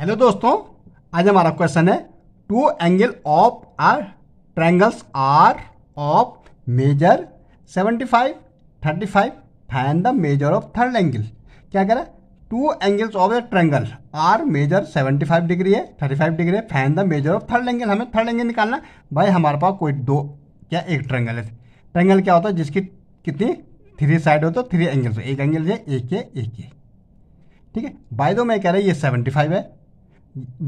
hello दोस्तों आज हमारा क्वेश्चन है two angle of are triangles are of measure 75, 35 find the measure of third angle क्या कह रहा है two angles of the triangle are measure 75 degree है 35 डिग्री है find the measure of third angle हमें थर्ड एंगल निकालना भाई हमारे पास कोई दो क्या एक ट्रायंगल है ट्रायंगल क्या होता है जिसकी कितनी थ्री साइड हो तो थ्री एंगल्स एक एंगल है एक है एक है ठीक है बाय दो मैं कह रहा है ये 75 है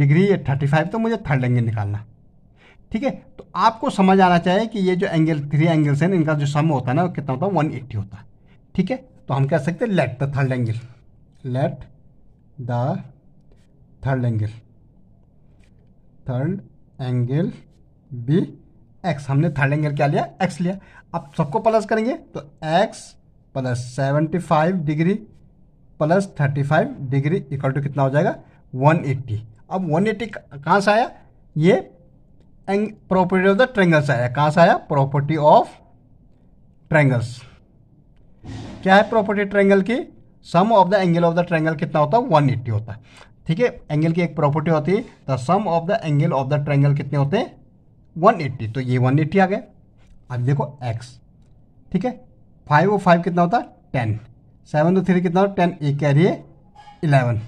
डिग्री या थर्टी फाइव तो मुझे थर्ड एंगल निकालना ठीक है तो आपको समझ आना चाहिए कि ये जो एंगल थ्री एंगल्स हैं इनका जो सम होता है ना वो कितना होता है वन एट्टी होता है ठीक है तो हम कह सकते हैं let the third angle let the third angle third angle be x हमने थर्ड एंगल क्या लिया एक्स लिया अब सबको प्लस करेंगे तो x plus seventy five degree plus thirty five degree equal to कितना हो जाएगा वन एट्टी अब वन एटी कहाँ से आया ये प्रॉपर्टी ऑफ द ट्रेंगल्स आया कहाँ से आया प्रॉपर्टी ऑफ ट्रेंगल्स क्या है प्रॉपर्टी ट्रेंगल की sum of the angle of the triangle कितना होता है वन एट्टी होता है ठीक है एंगल की एक प्रॉपर्टी होती है the sum of the angle of the triangle कितने होते हैं वन एट्टी तो ये वन एट्टी आ गए अब देखो एक्स ठीक है फाइव ओ फाइव कितना होता है टेन सेवन टू थ्री कितना होता है टेन कह रही है इलेवन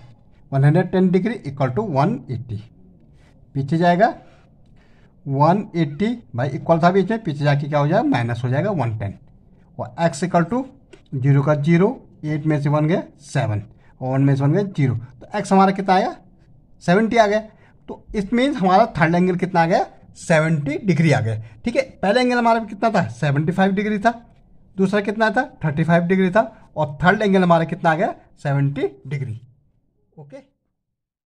110 डिग्री इक्वल टू 180 पीछे जाएगा 180 एट्टी भाई इक्वल था बीच में पीछे जाके क्या हो जाएगा माइनस हो जाएगा 110 और एक्स इक्वल टू जीरो का जीरो एट में से बन गया सेवन और वन में से बन गया जीरो तो एक्स हमारा कितना आया सेवेंटी आ गया तो इस मीन्स हमारा थर्ड एंगल कितना आ गया सेवेंटी डिग्री आ गया ठीक है पहले एंगल हमारा कितना था सेवेंटी फाइव डिग्री था दूसरा कितना था थर्टी फाइव डिग्री था और थर्ड एंगल हमारा कितना आ गया सेवेंटी डिग्री okay